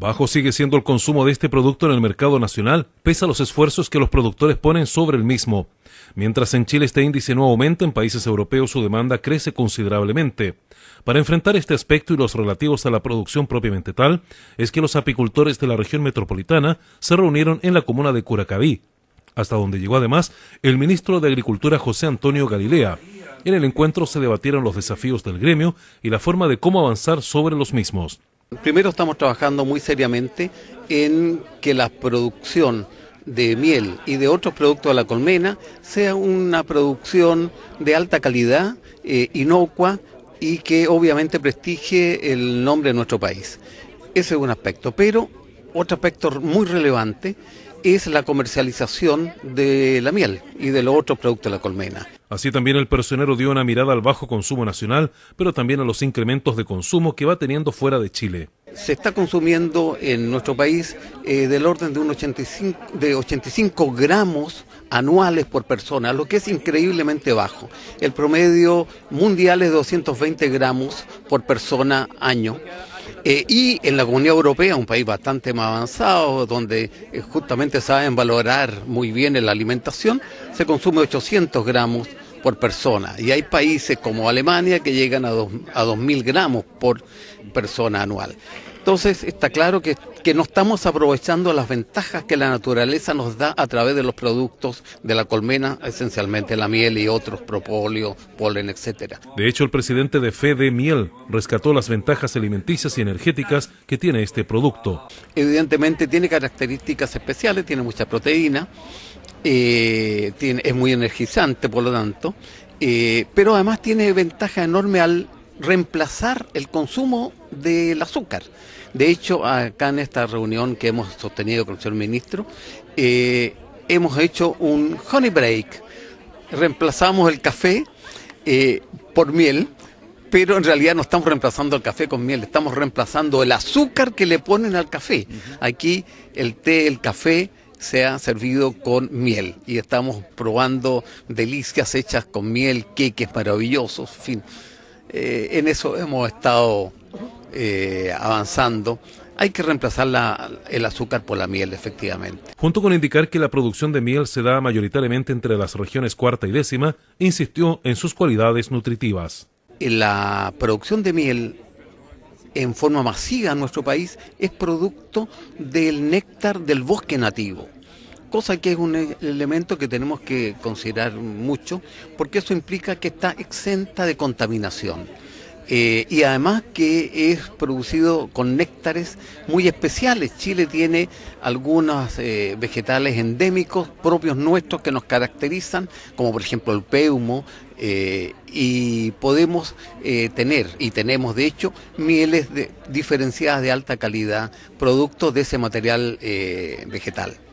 Bajo sigue siendo el consumo de este producto en el mercado nacional, pese a los esfuerzos que los productores ponen sobre el mismo. Mientras en Chile este índice no aumenta, en países europeos su demanda crece considerablemente. Para enfrentar este aspecto y los relativos a la producción propiamente tal, es que los apicultores de la región metropolitana se reunieron en la comuna de Curacaví, hasta donde llegó además el ministro de Agricultura José Antonio Galilea. En el encuentro se debatieron los desafíos del gremio y la forma de cómo avanzar sobre los mismos. Primero estamos trabajando muy seriamente en que la producción de miel y de otros productos de la colmena sea una producción de alta calidad, eh, inocua y que obviamente prestigie el nombre de nuestro país. Ese es un aspecto, pero otro aspecto muy relevante es la comercialización de la miel y de los otros productos de la colmena. Así también el personero dio una mirada al bajo consumo nacional, pero también a los incrementos de consumo que va teniendo fuera de Chile. Se está consumiendo en nuestro país eh, del orden de, un 85, de 85 gramos anuales por persona, lo que es increíblemente bajo. El promedio mundial es 220 gramos por persona año. Eh, y en la Comunidad Europea, un país bastante más avanzado, donde eh, justamente saben valorar muy bien la alimentación, se consume 800 gramos por persona. Y hay países como Alemania que llegan a 2.000 a mil gramos por persona anual. Entonces está claro que, que, no estamos aprovechando las ventajas que la naturaleza nos da a través de los productos de la colmena, esencialmente la miel y otros, propóleo, polen, etcétera. De hecho, el presidente de Fede Miel rescató las ventajas alimenticias y energéticas que tiene este producto. Evidentemente tiene características especiales, tiene mucha proteína, eh, tiene, es muy energizante, por lo tanto, eh, pero además tiene ventaja enorme al reemplazar el consumo del azúcar. De hecho, acá en esta reunión que hemos sostenido con el señor ministro, eh, hemos hecho un honey break. Reemplazamos el café por miel, pero en realidad no estamos reemplazando el café con miel, estamos reemplazando el azúcar que le ponen al café. Aquí el té, el café sea servido con miel. Y estamos probando delicias hechas con miel, queques maravillosos, en fin. Eh, en eso hemos estado eh, avanzando. Hay que reemplazar el azúcar por la miel, efectivamente. Junto con indicar que la producción de miel se da mayoritariamente entre las regiones cuarta y décima, insistió en sus cualidades nutritivas. La producción de miel en forma masiva en nuestro país es producto del néctar del bosque nativo cosa que es un e-, elemento que tenemos que considerar mucho, porque eso implica que está exenta de contaminación. Eh, y además que es producido con néctares muy especiales. Chile tiene algunos eh, vegetales endémicos propios nuestros que nos caracterizan, como por ejemplo el peumo, eh, y podemos tener, y tenemos de hecho, mieles diferenciadas de alta calidad, producto de ese material vegetal.